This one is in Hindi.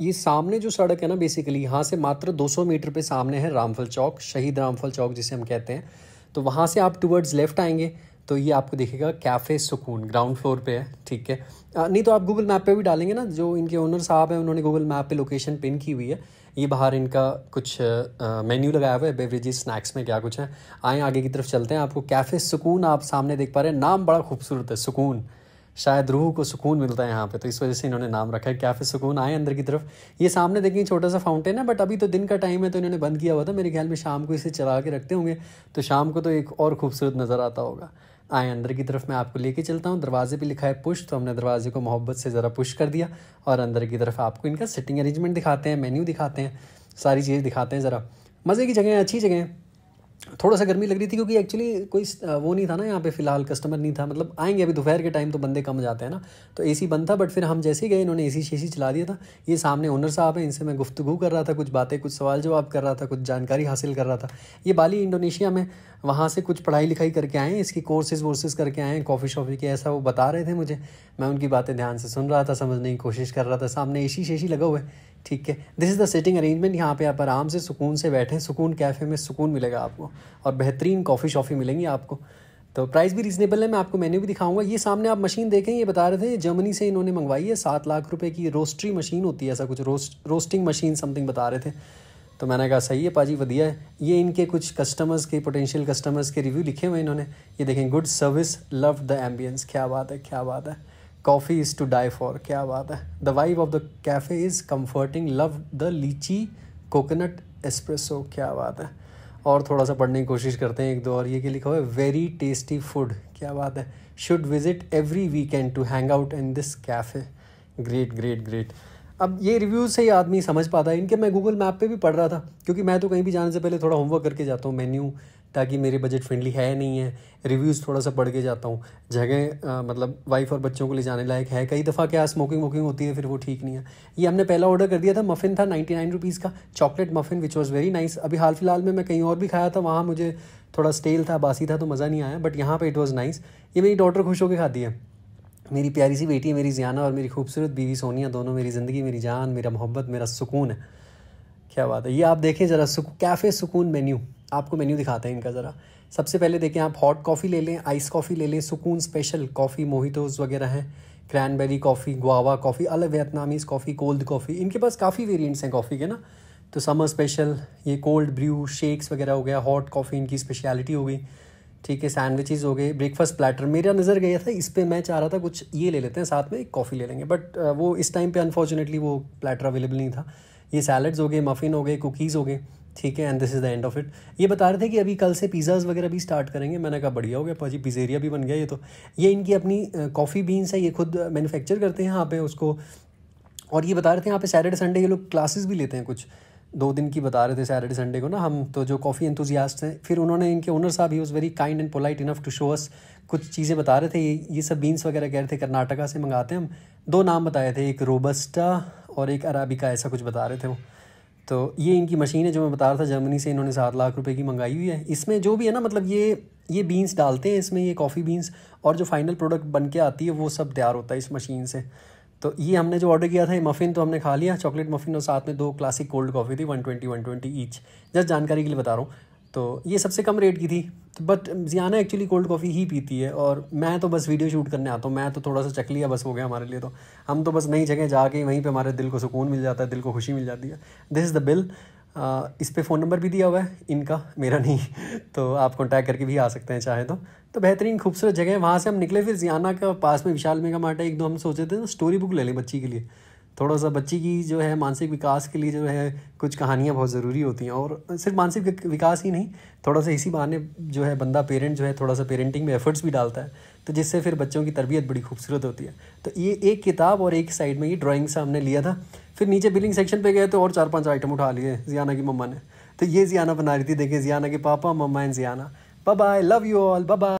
ये सामने जो सड़क है ना बेसिकली यहाँ से मात्र 200 मीटर पे सामने है रामफल चौक शहीद रामफल चौक जिसे हम कहते हैं तो वहाँ से आप टूवर्ड्स लेफ्ट आएंगे तो ये आपको दिखेगा कैफ़े सुकून ग्राउंड फ्लोर पे है ठीक है नहीं तो आप गूगल मैप पे भी डालेंगे ना जो इनके ओनर साहब हैं उन्होंने गूगल मैप पे लोकेशन पिन की हुई है ये बाहर इनका कुछ मेन्यू लगाया हुआ है बेवरेजेस स्नैक्स में क्या कुछ है आए आगे की तरफ चलते हैं आपको कैफ़े सुकून आप सामने देख पा रहे हैं नाम बड़ा खूबसूरत है सुकून शायद रूह को सुकून मिलता है यहाँ पे तो इस वजह से इन्होंने नाम रखा है कैफ़े सुकून आए अंदर की तरफ ये सामने देखिए छोटा सा फाउंटेन है बट अभी तो दिन का टाइम है तो इन्होंने बंद किया हुआ था मेरे ख्याल में शाम को इसे चला के रखते होंगे तो शाम को तो एक और खूबसूरत नज़र आता होगा आए अंदर की तरफ मैं आपको लेके चलता हूँ दरवाजे पर लिखा है पुश तो हमने दरवाजे को मोहब्बत से ज़रा पुश कर दिया और अंदर की तरफ आपको इनका सिटिंग अरेंजमेंट दिखाते हैं मेन्यू दिखाते हैं सारी चीज़ दिखाते हैं ज़रा मज़े की जगह अच्छी जगह है थोड़ा सा गर्मी लग रही थी क्योंकि एक्चुअली कोई वो नहीं था ना यहाँ पे फ़िलहाल कस्टमर नहीं था मतलब आएंगे अभी दोपहर के टाइम तो बंदे कम जाते हैं ना तो एसी बंद था बट फिर हम जैसे ही गए इन्होंने एसी सी चला दिया था ये सामने ओनर साहब हैं इनसे मैं गुफ्तु कर रहा था कुछ बातें कुछ सवाल जवाब कर रहा था कुछ जानकारी हासिल कर रहा था ये बाली इंडोनेशिया में वहाँ से कुछ पढ़ाई लिखाई करके आए हैं इसकी कोर्सेज़ वोर्सेज़ करके आए हैं कॉफ़ी शॉफ़ी के ऐसा वो बता रहे थे मुझे मैं उनकी बातें ध्यान से सुन रहा था समझने की कोशिश कर रहा था सामने ए सी लगा हुआ है ठीक है this is the sitting arrangement यहाँ पे आप आराम से सुकून से बैठें सुकून कैफ़े में सुकून मिलेगा आपको और बेहतरीन कॉफ़ी शॉफ़ी मिलेंगी आपको तो प्राइस भी रीज़नेबल है मैं आपको मेन्यू भी दिखाऊंगा ये सामने आप मशीन देखें ये बता रहे थे जर्मनी से इन्होंने मंगवाई है सात लाख रुपए की रोस्ट्री मशीन होती है ऐसा कुछ रोस्ट रोस्टिंग मशीन समथिंग बता रहे थे तो मैंने कहा सही है पाजी वधिया है ये इनके कुछ कस्टमर्स के पोटेंशियल कस्टमर्स के रिव्यू लिखे हुए इन्होंने ये देखें good service love the ambience क्या बात है क्या बात है coffee is to die for क्या बात है the vibe of the cafe is comforting love the lychee coconut espresso क्या बात है और थोड़ा सा पढ़ने की कोशिश करते हैं एक दो और ये कि लिखा हुआ है वेरी टेस्टी फूड क्या बात है should visit every weekend to hang out in this cafe great great great अब ये रिव्यूज़ से ही आदमी समझ पाता है इनके मैं गूगल मैप पे भी पढ़ रहा था क्योंकि मैं तो कहीं भी जाने से पहले थोड़ा होमवर्क करके जाता हूँ मेन्यू ताकि मेरे बजट फ्रेंडली है नहीं है रिव्यूज़ थोड़ा सा पढ़ के जाता हूँ जगह मतलब वाइफ और बच्चों को ले जाने लायक है कई दफ़ा क्या स्मोकिंग वोकिंग होती है फिर वो ठीक नहीं है ये हमने पहला ऑर्डर कर दिया था मफ़िन था नाइन्टी नाइन रुपीज़ का chocolate muffin which was very nice अभी हाल फिलहाल में मैं कहीं और भी खाया था वहाँ मुझे थोड़ा स्टेल था बासी था तो मज़ा नहीं आया बट यहाँ पर इट वॉज़ नाइस ये मेरी डॉटर खुश होकर खाती है मेरी प्यारी सी बेटी है मेरी जियाना और मेरी खूबसूरत बीवी सोनिया दोनों मेरी ज़िंदगी मेरी जान मेरा मोहब्बत मेरा सुकून है क्या बात है ये आप देखें ज़रा सुकू कैफ़े सुकून मेन्यू आपको मेन्यू दिखाते हैं इनका ज़रा सबसे पहले देखें आप हॉट कॉफ़ी ले लें आइस कॉफ़ी ले लें सुकून स्पेशल कॉफ़ी मोहितोज वगैरह हैं क्रैनबेरी कॉफ़ी गुआवा कॉफ़ी अलग वियतनामीज़ कॉफ़ी कोल्ड कॉफ़ी इनके पास काफ़ी वेरियंट्स हैं कॉफ़ी के ना तो समर स्पेशल ये कोल्ड ब्रू शेक्स वगैरह हो गया हॉट कॉफ़ी इनकी स्पेशलिटी हो गई ठीक है सैंडविचेज़ हो गए ब्रेकफास्ट प्लेटर मेरा नज़र गया था इस पर मैं चाह रहा था कुछ ये ले लेते हैं साथ में एक कॉफ़ी ले लेंगे बट uh, वो इस टाइम पे अनफॉर्चुनेटली वो प्लेटर अवेलेबल नहीं था ये सैलड्स हो गए मफ़िन हो गए कुकीज़ हो गए ठीक है and this is the end of it ये बता रहे थे कि अभी कल से पिज़्ज़ाज वगैरह भी स्टार्ट करेंगे मैंने कहा बढ़िया हो गया पाजी पिज़ेरिया भी बन गया ये तो ये इनकी अपनी कॉफ़ी uh, बीन्स है ये खुद मैन्युफैक्चर करते हैं यहाँ पे उसको और ये बता रहे थे यहाँ पे सैटरडे संडे ये लोग क्लासेस भी लेते हैं कुछ दो दिन की बता रहे थे सैटरडे संडे को ना हम तो जो कॉफ़ी इंतजियास्ट हैं फिर उन्होंने इनके ओनर साहब ही was very kind and polite enough to show us कुछ चीज़ें बता रहे थे ये ये सब बीन्स वगैरह कह रहे थे कर्नाटका से मंगाते हैं हम दो नाम बताए थे एक रोबस्टा और एक अराबिका ऐसा कुछ बता रहे थे वो तो ये इनकी मशीन है जो मैं बता रहा था जर्मनी से इन्होंने सात लाख रुपये की मंगाई हुई है इसमें जो भी है ना मतलब ये ये बीन्स डालते हैं इसमें ये कॉफ़ी बीन्स और जो फाइनल प्रोडक्ट बन के आती है वो सब तैयार होता है इस मशीन से तो ये हमने जो ऑर्डर किया था ये मफ़िन तो हमने खा लिया चॉकलेट मफ़िन और साथ में दो क्लासिक कोल्ड कॉफ़ी थी one twenty one twenty each just जानकारी के लिए बता रहा हूँ तो ये सबसे कम रेट की थी तो but Jiana actually cold coffee ही पीती है और मैं तो बस वीडियो शूट करने आता हूँ मैं तो थोड़ा सा लिया बस हो गया हमारे लिए तो हम तो बस नई जगह जाके वहीं पर हमारे दिल को सुकून मिल जाता है दिल को खुशी मिल जाती है दिस इज़ द बिल इस पर फ़ोन नंबर भी दिया हुआ है इनका मेरा नहीं तो आप कॉन्टैक्ट करके भी आ सकते हैं चाहे तो तो बेहतरीन खूबसूरत जगह है वहाँ से हम निकले फिर जियाना का पास में विशाल मेगा मार्ट है एक दो हम सोचे थे स्टोरी तो बुक ले लें बच्ची के लिए थोड़ा सा बच्ची की जो है मानसिक विकास के लिए जो है कुछ कहानियाँ बहुत ज़रूरी होती हैं और सिर्फ मानसिक विकास ही नहीं थोड़ा सा इसी बहाने जो है बंदा पेरेंट जो है थोड़ा सा पेरेंटिंग में एफर्ट्स भी डालता है तो जिससे फिर बच्चों की तरबियत बड़ी खूबसूरत होती है तो ये एक किताब और एक साइड में ये ड्राइंग से हमने लिया था फिर नीचे बिलिंग सेक्शन पे गए तो और चार पांच आइटम उठा लिए जियाना की मम्मा ने तो ये जियाना बना रही थी देखिए जियाना के पापा मम्मा and Jiana bye love you all bye